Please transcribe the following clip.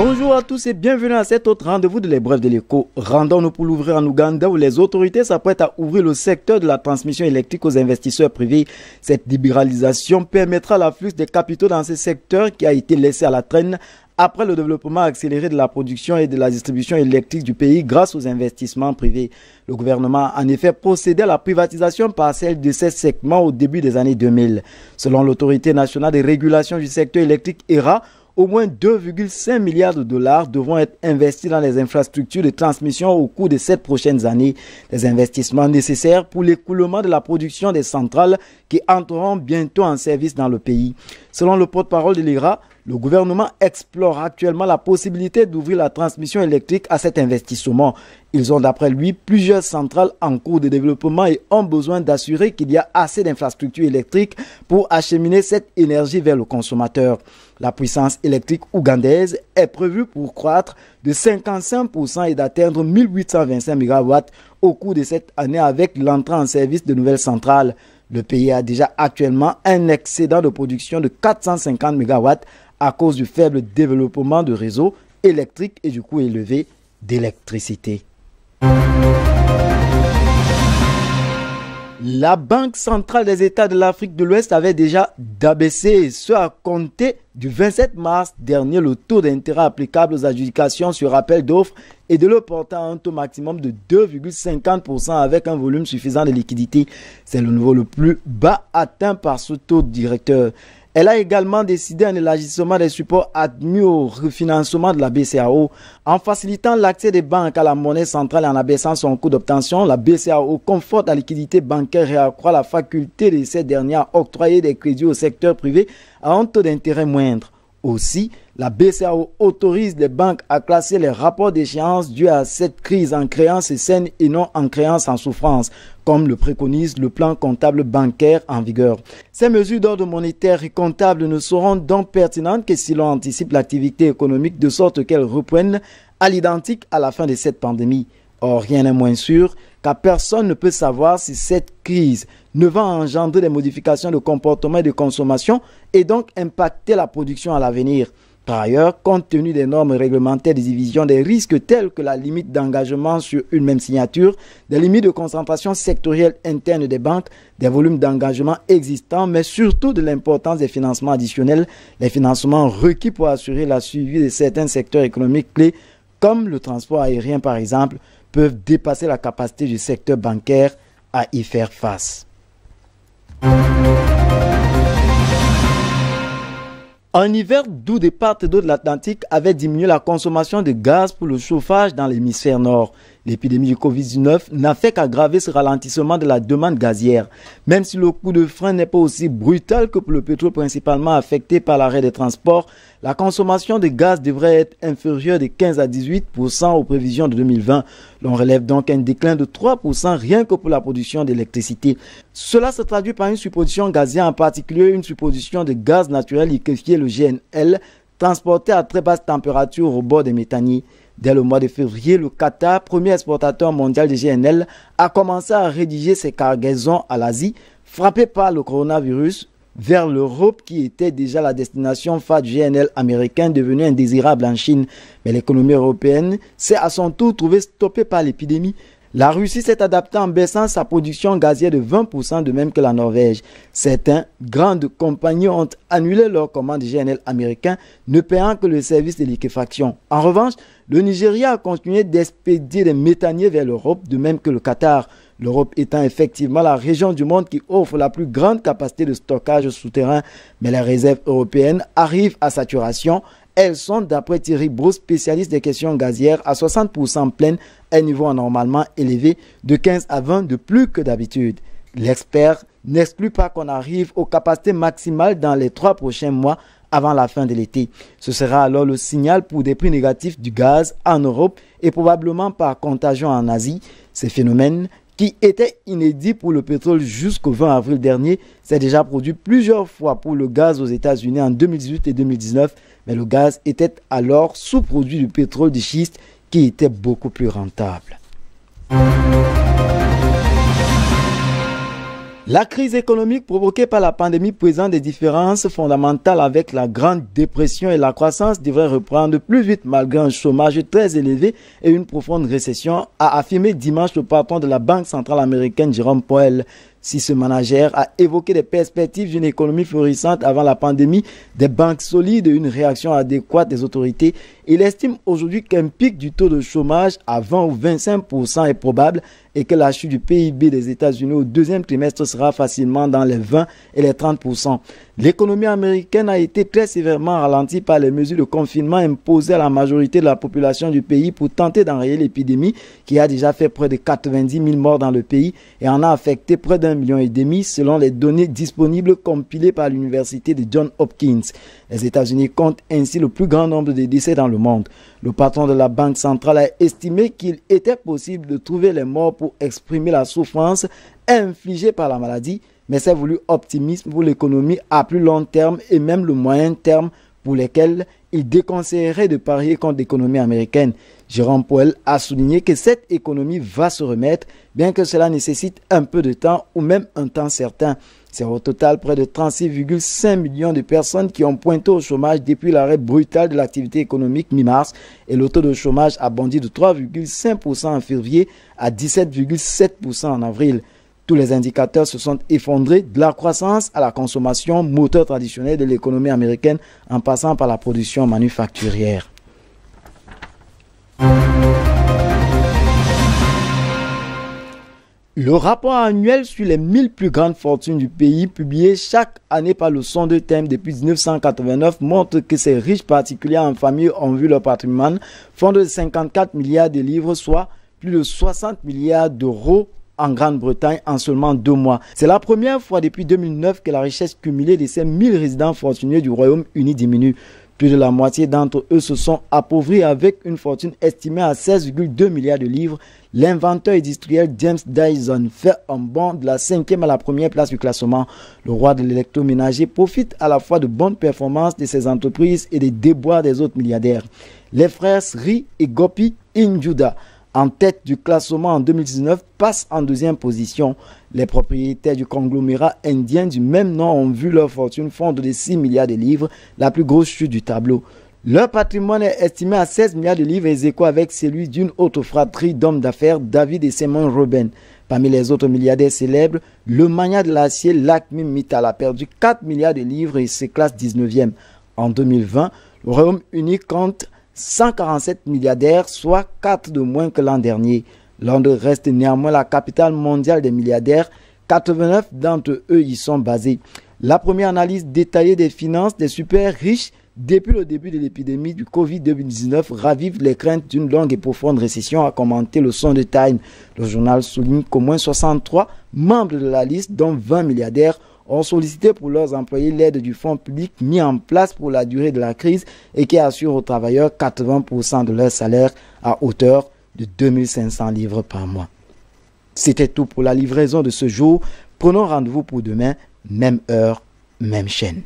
Bonjour à tous et bienvenue à cet autre rendez-vous de l'épreuve de l'écho. Rendons-nous pour l'ouvrir en Ouganda où les autorités s'apprêtent à ouvrir le secteur de la transmission électrique aux investisseurs privés. Cette libéralisation permettra l'afflux des capitaux dans ce secteur qui a été laissé à la traîne après le développement accéléré de la production et de la distribution électrique du pays grâce aux investissements privés. Le gouvernement a en effet procédé à la privatisation celle de ces segments au début des années 2000. Selon l'autorité nationale de régulation du secteur électrique ERA, au moins 2,5 milliards de dollars devront être investis dans les infrastructures de transmission au cours des sept prochaines années. Des investissements nécessaires pour l'écoulement de la production des centrales qui entreront bientôt en service dans le pays. Selon le porte-parole de l'IRA, le gouvernement explore actuellement la possibilité d'ouvrir la transmission électrique à cet investissement. Ils ont d'après lui plusieurs centrales en cours de développement et ont besoin d'assurer qu'il y a assez d'infrastructures électriques pour acheminer cette énergie vers le consommateur. La puissance électrique ougandaise est prévue pour croître de 55% et d'atteindre 1825 MW au cours de cette année avec l'entrée en service de nouvelles centrales. Le pays a déjà actuellement un excédent de production de 450 MW à cause du faible développement de réseaux électriques et du coût élevé d'électricité. La Banque centrale des États de l'Afrique de l'Ouest avait déjà d'abaisser, ce à compter du 27 mars dernier, le taux d'intérêt applicable aux adjudications sur appel d'offres et de le porter à un taux maximum de 2,50% avec un volume suffisant de liquidités. C'est le niveau le plus bas atteint par ce taux directeur. Elle a également décidé un élargissement des supports admis au refinancement de la BCAO en facilitant l'accès des banques à la monnaie centrale et en abaissant son coût d'obtention. La BCAO conforte la liquidité bancaire et accroît la faculté de ces dernières à octroyer des crédits au secteur privé à un taux d'intérêt moindre. Aussi, la BCAO autorise les banques à classer les rapports d'échéance dus à cette crise en créance saines et non en créance en souffrance, comme le préconise le plan comptable bancaire en vigueur. Ces mesures d'ordre monétaire et comptable ne seront donc pertinentes que si l'on anticipe l'activité économique de sorte qu'elle reprenne à l'identique à la fin de cette pandémie. Or, rien n'est moins sûr, car personne ne peut savoir si cette crise ne va engendrer des modifications de comportement et de consommation et donc impacter la production à l'avenir. Par ailleurs, compte tenu des normes réglementaires des divisions, des risques tels que la limite d'engagement sur une même signature, des limites de concentration sectorielle interne des banques, des volumes d'engagement existants, mais surtout de l'importance des financements additionnels, les financements requis pour assurer la suivi de certains secteurs économiques clés, comme le transport aérien par exemple, peuvent dépasser la capacité du secteur bancaire à y faire face. En hiver, doux des parts d'eau de l'Atlantique avait diminué la consommation de gaz pour le chauffage dans l'hémisphère nord. L'épidémie du Covid-19 n'a fait qu'aggraver ce ralentissement de la demande gazière. Même si le coup de frein n'est pas aussi brutal que pour le pétrole principalement affecté par l'arrêt des transports, la consommation de gaz devrait être inférieure de 15 à 18 aux prévisions de 2020. L'on relève donc un déclin de 3 rien que pour la production d'électricité. Cela se traduit par une supposition gazière, en particulier une supposition de gaz naturel liquéfié, le GNL, transporté à très basse température au bord des méthaniers. Dès le mois de février, le Qatar, premier exportateur mondial de GNL, a commencé à rédiger ses cargaisons à l'Asie, frappée par le coronavirus, vers l'Europe qui était déjà la destination phare du GNL américain devenu indésirable en Chine. Mais l'économie européenne s'est à son tour trouvée stoppée par l'épidémie. La Russie s'est adaptée en baissant sa production gazière de 20% de même que la Norvège. Certaines grandes compagnies ont annulé leurs commandes GNL américain, ne payant que le service de liquéfaction. En revanche, le Nigeria a continué d'expédier des méthaniers vers l'Europe, de même que le Qatar. L'Europe étant effectivement la région du monde qui offre la plus grande capacité de stockage souterrain, mais les réserves européennes arrivent à saturation. Elles sont, d'après Thierry Brousse, spécialiste des questions gazières, à 60% pleines, un niveau anormalement élevé de 15 à 20 de plus que d'habitude. L'expert n'exclut pas qu'on arrive aux capacités maximales dans les trois prochains mois avant la fin de l'été. Ce sera alors le signal pour des prix négatifs du gaz en Europe et probablement par contagion en Asie. Ces phénomènes qui étaient inédits pour le pétrole jusqu'au 20 avril dernier, s'est déjà produit plusieurs fois pour le gaz aux États-Unis en 2018 et 2019, mais le gaz était alors sous-produit du pétrole de schiste qui était beaucoup plus rentable. La crise économique provoquée par la pandémie présente des différences fondamentales avec la Grande Dépression et la croissance devrait reprendre plus vite malgré un chômage très élevé et une profonde récession, a affirmé dimanche le patron de la Banque centrale américaine Jerome Powell si ce manager a évoqué des perspectives d'une économie florissante avant la pandémie, des banques solides et une réaction adéquate des autorités. Il estime aujourd'hui qu'un pic du taux de chômage à 20 ou 25% est probable et que la chute du PIB des États-Unis au deuxième trimestre sera facilement dans les 20 et les 30%. L'économie américaine a été très sévèrement ralentie par les mesures de confinement imposées à la majorité de la population du pays pour tenter d'enrayer l'épidémie qui a déjà fait près de 90 000 morts dans le pays et en a affecté près de millions million et demi selon les données disponibles compilées par l'université de Johns Hopkins. Les États-Unis comptent ainsi le plus grand nombre de décès dans le monde. Le patron de la Banque centrale a estimé qu'il était possible de trouver les morts pour exprimer la souffrance infligée par la maladie, mais c'est voulu optimisme pour l'économie à plus long terme et même le moyen terme pour lesquels il déconseillerait de parier contre l'économie américaine. Jérôme Powell a souligné que cette économie va se remettre, bien que cela nécessite un peu de temps ou même un temps certain. C'est au total près de 36,5 millions de personnes qui ont pointé au chômage depuis l'arrêt brutal de l'activité économique mi-mars et le taux de chômage a bondi de 3,5% en février à 17,7% en avril. Tous les indicateurs se sont effondrés, de la croissance à la consommation, moteur traditionnel de l'économie américaine, en passant par la production manufacturière. Le rapport annuel sur les 1000 plus grandes fortunes du pays, publié chaque année par le de thème depuis 1989, montre que ces riches particuliers en famille ont vu leur patrimoine fondre de 54 milliards de livres, soit plus de 60 milliards d'euros en Grande-Bretagne en seulement deux mois. C'est la première fois depuis 2009 que la richesse cumulée des ces 1000 résidents fortunés du Royaume-Uni diminue. Plus de la moitié d'entre eux se sont appauvris avec une fortune estimée à 16,2 milliards de livres. L'inventeur industriel James Dyson fait un bond de la cinquième à la première place du classement. Le roi de l'électroménager profite à la fois de bonnes performances de ses entreprises et des déboires des autres milliardaires. Les frères Sri et Gopi Injuda en tête du classement en 2019, passe en deuxième position. Les propriétaires du conglomérat indien du même nom ont vu leur fortune fondre de 6 milliards de livres, la plus grosse chute du tableau. Leur patrimoine est estimé à 16 milliards de livres et écho avec celui d'une autre fratrie d'hommes d'affaires, David et Simon Robin. Parmi les autres milliardaires célèbres, le magnat de l'acier Lakmi Mittal a perdu 4 milliards de livres et se classe 19e. En 2020, le Royaume-Uni compte 147 milliardaires, soit 4 de moins que l'an dernier. Londres reste néanmoins la capitale mondiale des milliardaires. 89 d'entre eux y sont basés. La première analyse détaillée des finances des super riches depuis le début de l'épidémie du Covid-19 ravive les craintes d'une longue et profonde récession, a commenté le son de Time. Le journal souligne qu'au moins 63 membres de la liste, dont 20 milliardaires, ont sollicité pour leurs employés l'aide du fonds public mis en place pour la durée de la crise et qui assure aux travailleurs 80% de leur salaire à hauteur de 2500 livres par mois. C'était tout pour la livraison de ce jour. Prenons rendez-vous pour demain, même heure, même chaîne.